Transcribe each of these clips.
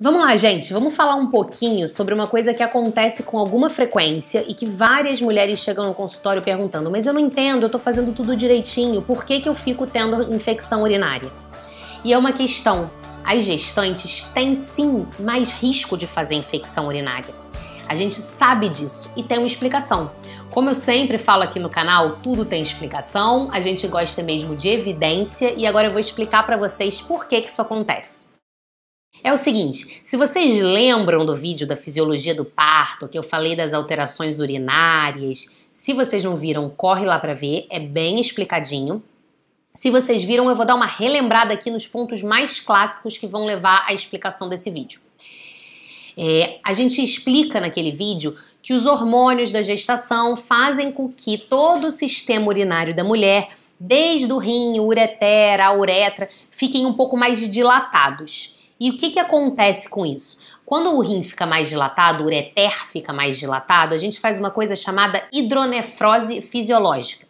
Vamos lá, gente, vamos falar um pouquinho sobre uma coisa que acontece com alguma frequência e que várias mulheres chegam no consultório perguntando: Mas eu não entendo, eu tô fazendo tudo direitinho, por que, que eu fico tendo infecção urinária? E é uma questão: as gestantes têm sim mais risco de fazer infecção urinária. A gente sabe disso e tem uma explicação. Como eu sempre falo aqui no canal, tudo tem explicação, a gente gosta mesmo de evidência e agora eu vou explicar para vocês por que, que isso acontece. É o seguinte, se vocês lembram do vídeo da fisiologia do parto, que eu falei das alterações urinárias, se vocês não viram, corre lá para ver, é bem explicadinho. Se vocês viram, eu vou dar uma relembrada aqui nos pontos mais clássicos que vão levar à explicação desse vídeo. É, a gente explica naquele vídeo que os hormônios da gestação fazem com que todo o sistema urinário da mulher, desde o rim, uretera, a uretra, fiquem um pouco mais dilatados. E o que, que acontece com isso? Quando o rim fica mais dilatado, o ureter fica mais dilatado, a gente faz uma coisa chamada hidronefrose fisiológica.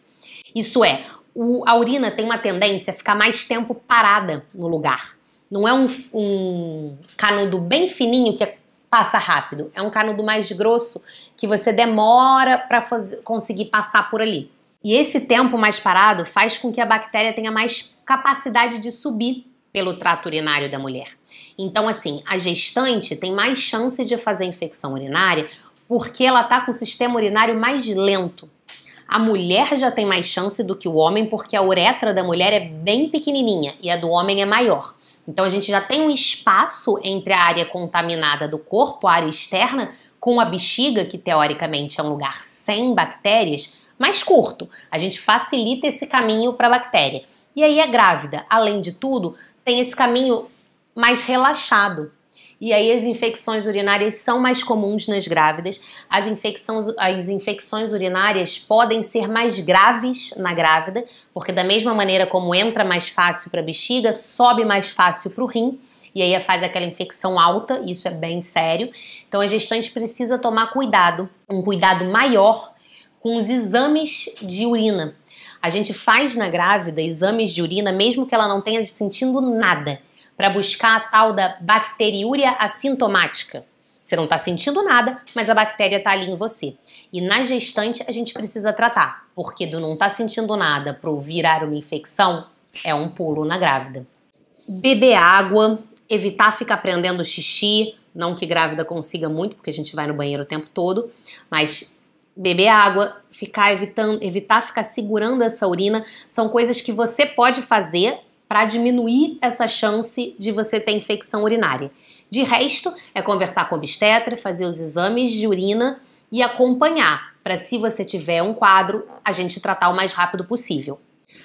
Isso é, o, a urina tem uma tendência a ficar mais tempo parada no lugar. Não é um, um canudo bem fininho que é passa rápido. É um canudo mais grosso que você demora para conseguir passar por ali. E esse tempo mais parado faz com que a bactéria tenha mais capacidade de subir pelo trato urinário da mulher. Então, assim, a gestante tem mais chance de fazer infecção urinária porque ela está com o sistema urinário mais lento. A mulher já tem mais chance do que o homem porque a uretra da mulher é bem pequenininha e a do homem é maior. Então a gente já tem um espaço entre a área contaminada do corpo, a área externa, com a bexiga, que teoricamente é um lugar sem bactérias, mais curto. A gente facilita esse caminho para a bactéria. E aí a é grávida, além de tudo, tem esse caminho mais relaxado. E aí as infecções urinárias são mais comuns nas grávidas. As infecções, as infecções urinárias podem ser mais graves na grávida, porque da mesma maneira como entra mais fácil para a bexiga, sobe mais fácil para o rim. E aí faz aquela infecção alta, isso é bem sério. Então a gestante precisa tomar cuidado, um cuidado maior com os exames de urina. A gente faz na grávida exames de urina, mesmo que ela não tenha sentindo nada, para buscar a tal da bacteriúria assintomática. Você não está sentindo nada, mas a bactéria está ali em você. E na gestante a gente precisa tratar, porque do não estar tá sentindo nada para virar uma infecção é um pulo na grávida. Beber água, evitar ficar prendendo xixi, não que grávida consiga muito, porque a gente vai no banheiro o tempo todo, mas beber água, ficar evitando, evitar ficar segurando essa urina, são coisas que você pode fazer para diminuir essa chance de você ter infecção urinária. De resto, é conversar com o obstetra, fazer os exames de urina e acompanhar, para se você tiver um quadro, a gente tratar o mais rápido possível.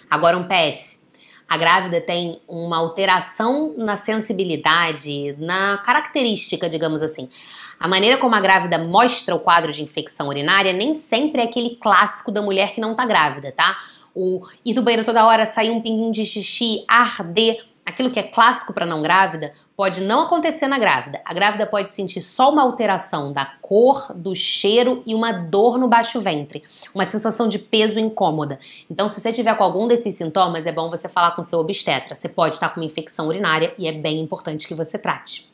Agora um PS a grávida tem uma alteração na sensibilidade, na característica, digamos assim. A maneira como a grávida mostra o quadro de infecção urinária nem sempre é aquele clássico da mulher que não está grávida, tá? O ir do banheiro toda hora, sair um pinguinho de xixi, arder, Aquilo que é clássico para não grávida pode não acontecer na grávida. A grávida pode sentir só uma alteração da cor, do cheiro e uma dor no baixo ventre, uma sensação de peso incômoda. Então, se você tiver com algum desses sintomas, é bom você falar com seu obstetra. Você pode estar com uma infecção urinária e é bem importante que você trate.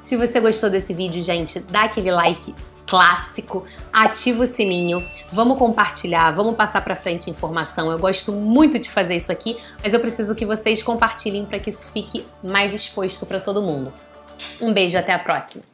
Se você gostou desse vídeo, gente, dá aquele like clássico, ativa o sininho, vamos compartilhar, vamos passar para frente informação. Eu gosto muito de fazer isso aqui, mas eu preciso que vocês compartilhem para que isso fique mais exposto para todo mundo. Um beijo, até a próxima.